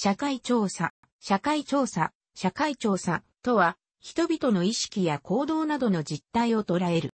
社会調査、社会調査、社会調査とは、人々の意識や行動などの実態を捉える。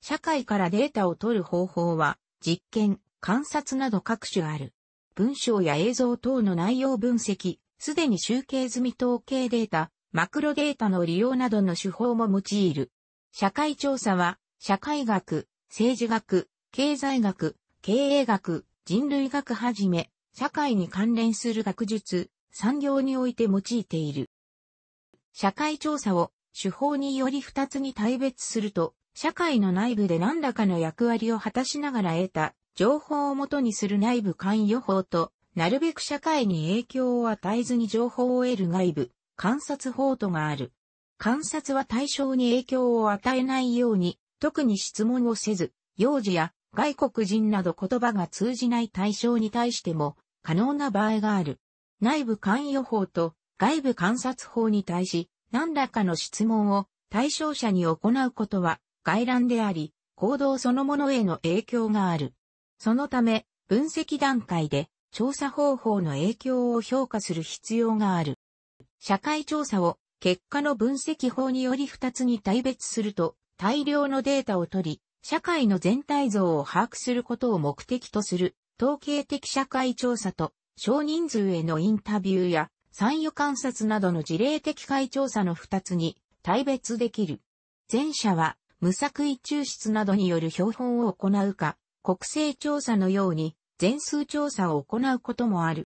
社会からデータを取る方法は、実験、観察など各種ある。文章や映像等の内容分析、すでに集計済み統計データ、マクロデータの利用などの手法も用いる。社会調査は、社会学、政治学、経済学、経営学、人類学はじめ、社会に関連する学術、産業において用いている。社会調査を手法により二つに対別すると、社会の内部で何らかの役割を果たしながら得た情報をもとにする内部関与法と、なるべく社会に影響を与えずに情報を得る外部観察法とがある。観察は対象に影響を与えないように、特に質問をせず、幼児や外国人など言葉が通じない対象に対しても、可能な場合がある。内部関与法と外部観察法に対し、何らかの質問を対象者に行うことは外乱であり、行動そのものへの影響がある。そのため、分析段階で調査方法の影響を評価する必要がある。社会調査を結果の分析法により2つに対別すると、大量のデータを取り、社会の全体像を把握することを目的とする統計的社会調査と少人数へのインタビューや参与観察などの事例的会調査の2つに対別できる。前者は無作為抽出などによる標本を行うか、国勢調査のように全数調査を行うこともある。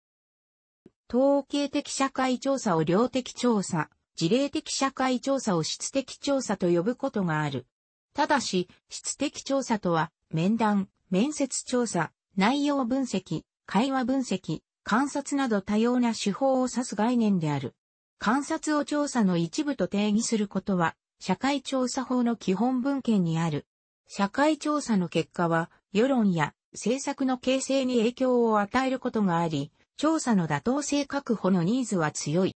統計的社会調査を量的調査、事例的社会調査を質的調査と呼ぶことがある。ただし、質的調査とは、面談、面接調査、内容分析、会話分析、観察など多様な手法を指す概念である。観察を調査の一部と定義することは、社会調査法の基本文献にある。社会調査の結果は、世論や政策の形成に影響を与えることがあり、調査の妥当性確保のニーズは強い。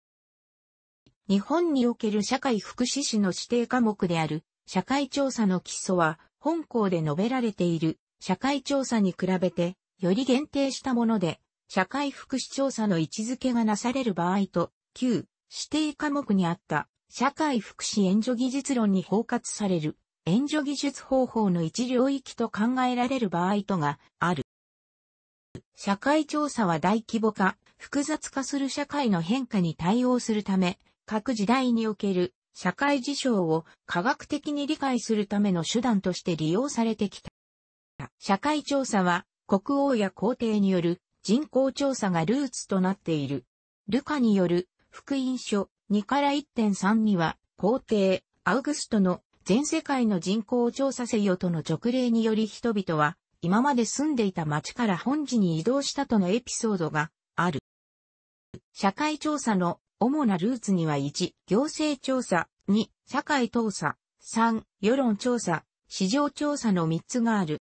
日本における社会福祉士の指定科目である社会調査の基礎は本校で述べられている社会調査に比べて、より限定したもので、社会福祉調査の位置づけがなされる場合と、旧指定科目にあった社会福祉援助技術論に包括される援助技術方法の一領域と考えられる場合とがある。社会調査は大規模化、複雑化する社会の変化に対応するため、各時代における社会事象を科学的に理解するための手段として利用されてきた。社会調査は国王や皇帝による人口調査がルーツとなっている。ルカによる福音書2から1.3には皇帝アウグストの全世界の人口を調査せよとの直令により人々は今まで住んでいた町から本地に移動したとのエピソードがある。社会調査の主なルーツには1、行政調査、2、社会調査、3、世論調査、市場調査の3つがある。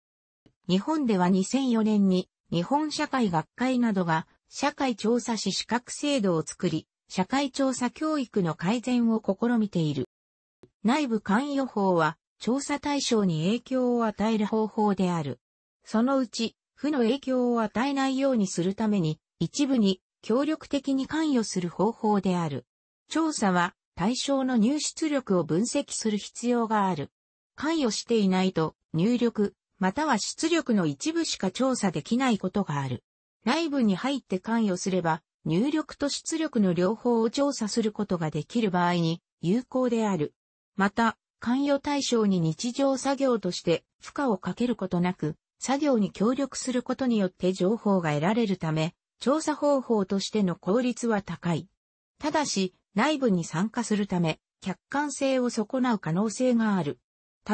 日本では2004年に日本社会学会などが社会調査士資格制度を作り、社会調査教育の改善を試みている。内部関与法は調査対象に影響を与える方法である。そのうち、負の影響を与えないようにするために、一部に協力的に関与する方法である。調査は対象の入出力を分析する必要がある。関与していないと入力、または出力の一部しか調査できないことがある。内部に入って関与すれば、入力と出力の両方を調査することができる場合に有効である。また、関与対象に日常作業として負荷をかけることなく、作業に協力することによって情報が得られるため、調査方法としての効率は高い。ただし、内部に参加するため、客観性を損なう可能性がある。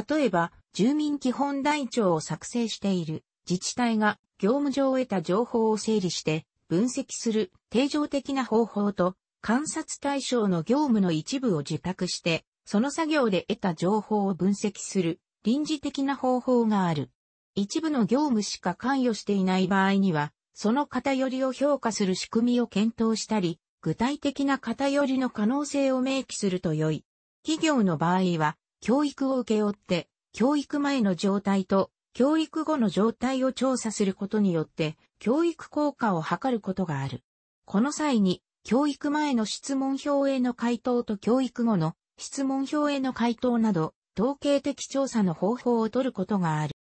例えば、住民基本台帳を作成している自治体が業務上得た情報を整理して分析する定常的な方法と観察対象の業務の一部を受託して、その作業で得た情報を分析する臨時的な方法がある。一部の業務しか関与していない場合には、その偏りを評価する仕組みを検討したり、具体的な偏りの可能性を明記すると良い。企業の場合は、教育を請け負って、教育前の状態と教育後の状態を調査することによって、教育効果を図ることがある。この際に、教育前の質問票への回答と教育後の質問票への回答など、統計的調査の方法を取ることがある。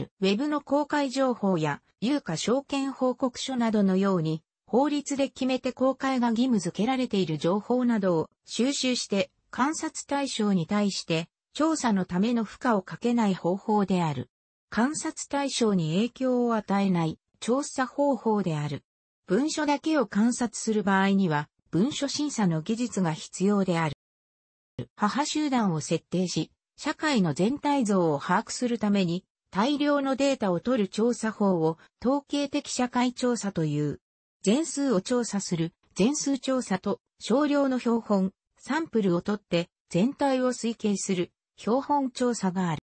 ウェブの公開情報や、有価証券報告書などのように、法律で決めて公開が義務付けられている情報などを収集して、観察対象に対して調査のための負荷をかけない方法である。観察対象に影響を与えない調査方法である。文書だけを観察する場合には、文書審査の技術が必要である。母集団を設定し、社会の全体像を把握するために、大量のデータを取る調査法を統計的社会調査という。全数を調査する全数調査と少量の標本、サンプルを取って全体を推計する標本調査がある。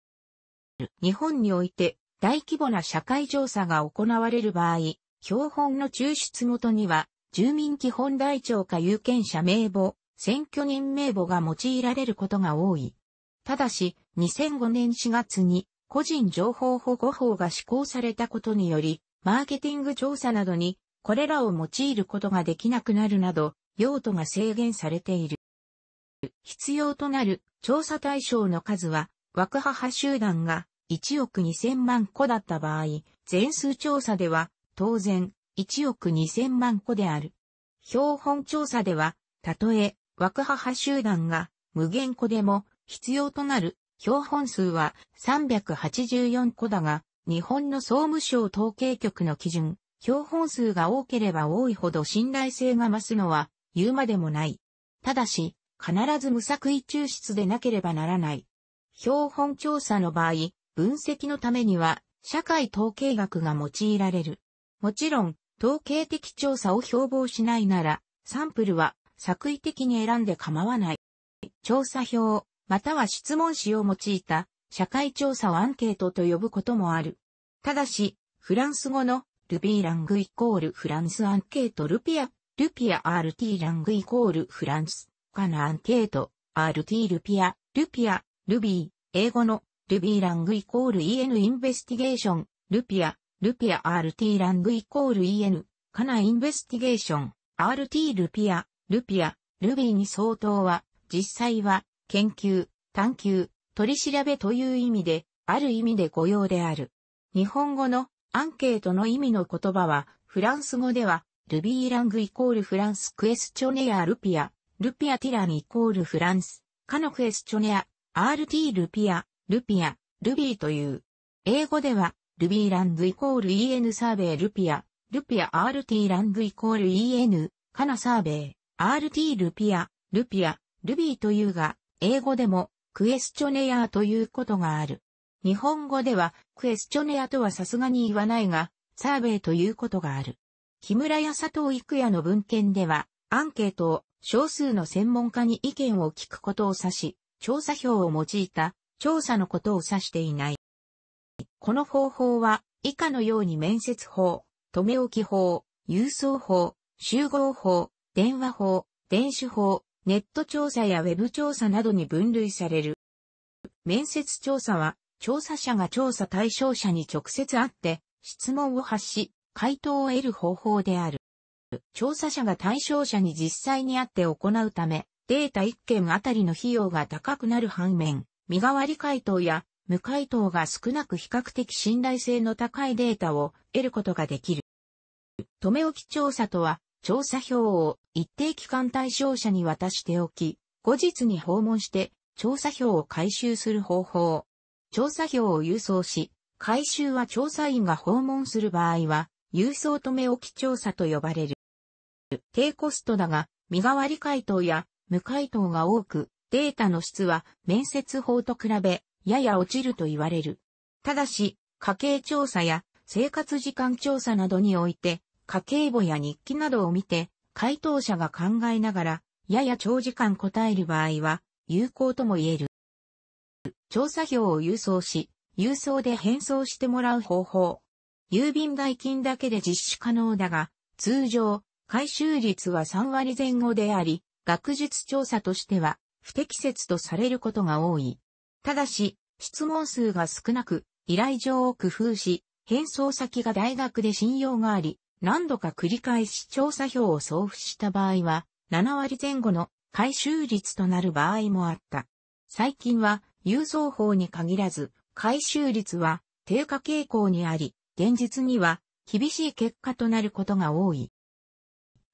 日本において大規模な社会調査が行われる場合、標本の抽出元には住民基本台帳か有権者名簿、選挙人名簿が用いられることが多い。ただし、2005年4月に個人情報保護法が施行されたことにより、マーケティング調査などにこれらを用いることができなくなるなど、用途が制限されている。必要となる調査対象の数は、枠母集団が1億2000万個だった場合、全数調査では当然1億2000万個である。標本調査では、たとえ枠母集団が無限個でも必要となる標本数は384個だが、日本の総務省統計局の基準、標本数が多ければ多いほど信頼性が増すのは言うまでもない。ただし、必ず無作為抽出でなければならない。標本調査の場合、分析のためには、社会統計学が用いられる。もちろん、統計的調査を標榜しないなら、サンプルは作為的に選んで構わない。調査表、または質問紙を用いた社会調査をアンケートと呼ぶこともある。ただし、フランス語のルビーラングイコールフランスアンケートルピア、ルピア RT ラングイコールフランス家のアンケート、RT ルピア、ルピア、ルビー、英語の、ルビーラングイコール EN インベスティゲーション、ルピア、ルピア RT ラングイコール EN、カナインベスティゲーション、RT ルピア、ルピア、ルビーに相当は、実際は、研究、探求、取り調べという意味で、ある意味で誤用である。日本語のアンケートの意味の言葉は、フランス語では、ルビーラングイコールフランスクエスチョネアルピア、ルピアティラミイコールフランス、カノクエスチョネア、RT ルピア、ルピア、ルビーという。英語では、ルビーランドイコール EN サーベイルピア、ルピア RT ランドイコール EN、カナサーベイ、RT ルピア、ルピア、ルビーというが、英語でも、クエスチョネアということがある。日本語では、クエスチョネアとはさすがに言わないが、サーベイということがある。木村や佐藤育也の文献では、アンケートを少数の専門家に意見を聞くことを指し、調査票を用いた調査のことを指していない。この方法は以下のように面接法、留め置き法、郵送法、集合法、電話法、電子法、ネット調査やウェブ調査などに分類される。面接調査は、調査者が調査対象者に直接会って、質問を発し、回答を得る方法である。調査者が対象者に実際に会って行うため、データ1件あたりの費用が高くなる反面、身代わり回答や無回答が少なく比較的信頼性の高いデータを得ることができる。止め置き調査とは、調査票を一定期間対象者に渡しておき、後日に訪問して調査票を回収する方法。調査票を郵送し、回収は調査員が訪問する場合は、郵送止め置き調査と呼ばれる。低コストだが、身代わり回答や無回答が多く、データの質は面接法と比べ、やや落ちると言われる。ただし、家計調査や生活時間調査などにおいて、家計簿や日記などを見て、回答者が考えながら、やや長時間答える場合は、有効とも言える。調査票を郵送し、郵送で返送してもらう方法。郵便代金だけで実施可能だが、通常、回収率は3割前後であり、学術調査としては不適切とされることが多い。ただし、質問数が少なく、依頼状を工夫し、返送先が大学で信用があり、何度か繰り返し調査票を送付した場合は、7割前後の回収率となる場合もあった。最近は、郵送法に限らず、回収率は低下傾向にあり、現実には厳しい結果となることが多い。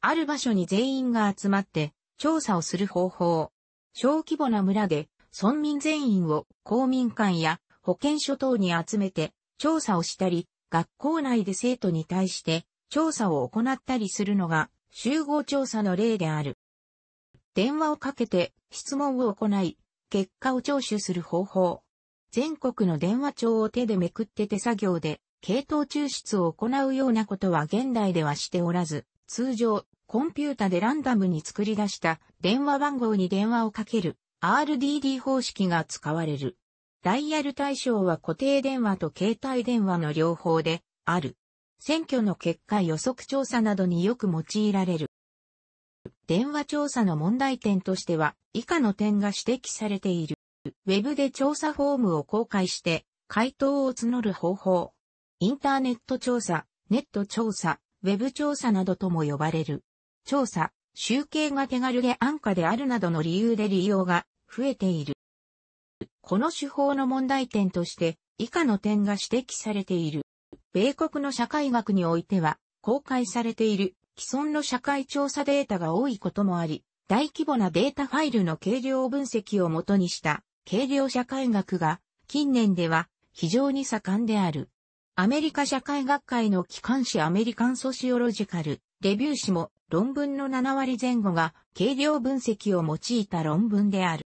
ある場所に全員が集まって調査をする方法。小規模な村で村民全員を公民館や保健所等に集めて調査をしたり、学校内で生徒に対して調査を行ったりするのが集合調査の例である。電話をかけて質問を行い、結果を聴取する方法。全国の電話帳を手でめくって手作業で系統抽出を行うようなことは現代ではしておらず、通常、コンピュータでランダムに作り出した電話番号に電話をかける RDD 方式が使われる。ダイヤル対象は固定電話と携帯電話の両方である。選挙の結果予測調査などによく用いられる。電話調査の問題点としては以下の点が指摘されている。ウェブで調査フォームを公開して回答を募る方法。インターネット調査、ネット調査、ウェブ調査などとも呼ばれる。調査、集計が手軽で安価であるなどの理由で利用が増えている。この手法の問題点として以下の点が指摘されている。米国の社会学においては公開されている既存の社会調査データが多いこともあり、大規模なデータファイルの軽量分析をもとにした軽量社会学が近年では非常に盛んである。アメリカ社会学会の機関紙アメリカンソシオロジカルデビュー誌も論文の7割前後が軽量分析を用いた論文である。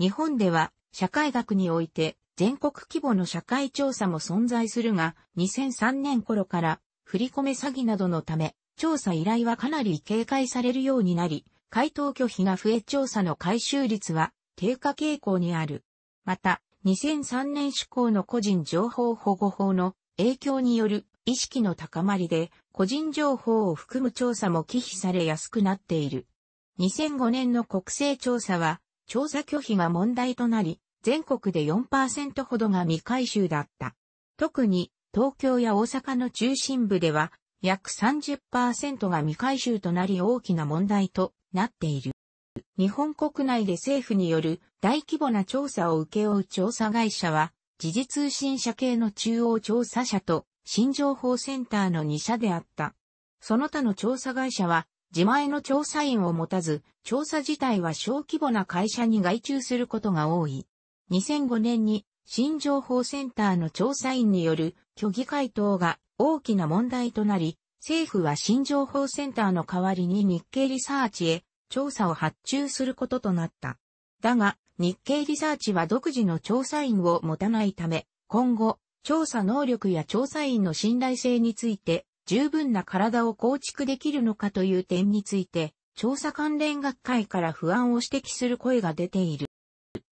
日本では社会学において全国規模の社会調査も存在するが、2003年頃から振り込め詐欺などのため、調査依頼はかなり警戒されるようになり、回答拒否が増え調査の回収率は低下傾向にある。また、2003年施行の個人情報保護法の影響による意識の高まりで、個人情報を含む調査も忌避されやすくなっている。2005年の国勢調査は、調査拒否が問題となり、全国で4%ほどが未回収だった。特に、東京や大阪の中心部では、約30%が未回収となり大きな問題となっている。日本国内で政府による大規模な調査を請け負う調査会社は、時事通信社系の中央調査社と新情報センターの2社であった。その他の調査会社は、自前の調査員を持たず、調査自体は小規模な会社に外注することが多い。2005年に、新情報センターの調査員による虚偽回答が大きな問題となり、政府は新情報センターの代わりに日経リサーチへ調査を発注することとなった。だが、日経リサーチは独自の調査員を持たないため、今後、調査能力や調査員の信頼性について、十分な体を構築できるのかという点について、調査関連学会から不安を指摘する声が出ている。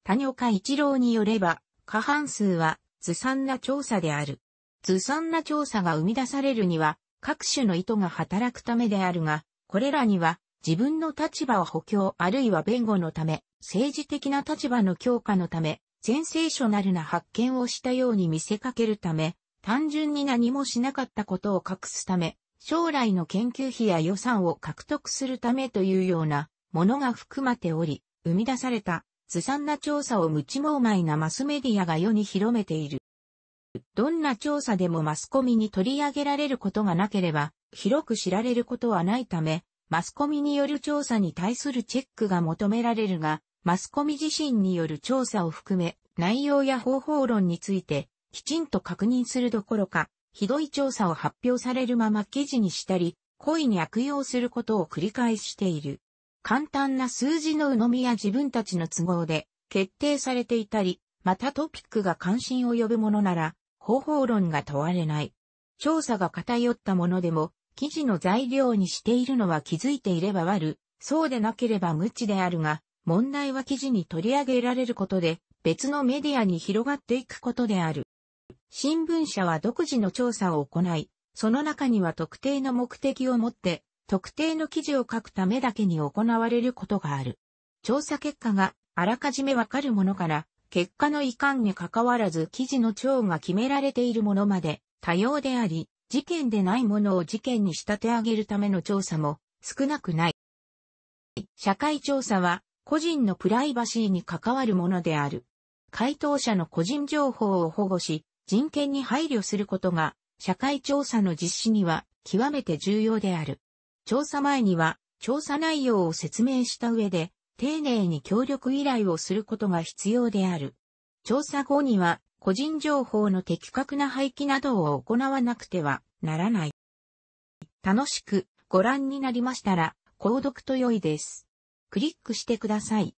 谷岡一郎によれば、過半数はずさんな調査である。ずさんな調査が生み出されるには、各種の意図が働くためであるが、これらには自分の立場を補強あるいは弁護のため、政治的な立場の強化のため、センセーショナルな発見をしたように見せかけるため、単純に何もしなかったことを隠すため、将来の研究費や予算を獲得するためというようなものが含まれており、生み出されたずさんな調査を無知猛昧なマスメディアが世に広めている。どんな調査でもマスコミに取り上げられることがなければ、広く知られることはないため、マスコミによる調査に対するチェックが求められるが、マスコミ自身による調査を含め、内容や方法論について、きちんと確認するどころか、ひどい調査を発表されるまま記事にしたり、故意に悪用することを繰り返している。簡単な数字の鵜呑みや自分たちの都合で決定されていたり、またトピックが関心を呼ぶものなら、方法論が問われない。調査が偏ったものでも、記事の材料にしているのは気づいていれば悪、そうでなければ無知であるが、問題は記事に取り上げられることで、別のメディアに広がっていくことである。新聞社は独自の調査を行い、その中には特定の目的を持って、特定の記事を書くためだけに行われることがある。調査結果があらかじめわかるものから、結果の遺憾に関わらず記事の長が決められているものまで多様であり、事件でないものを事件に仕立て上げるための調査も少なくない。社会調査は個人のプライバシーに関わるものである。回答者の個人情報を保護し、人権に配慮することが、社会調査の実施には極めて重要である。調査前には、調査内容を説明した上で、丁寧に協力依頼をすることが必要である。調査後には、個人情報の的確な廃棄などを行わなくてはならない。楽しくご覧になりましたら、購読と良いです。クリックしてください。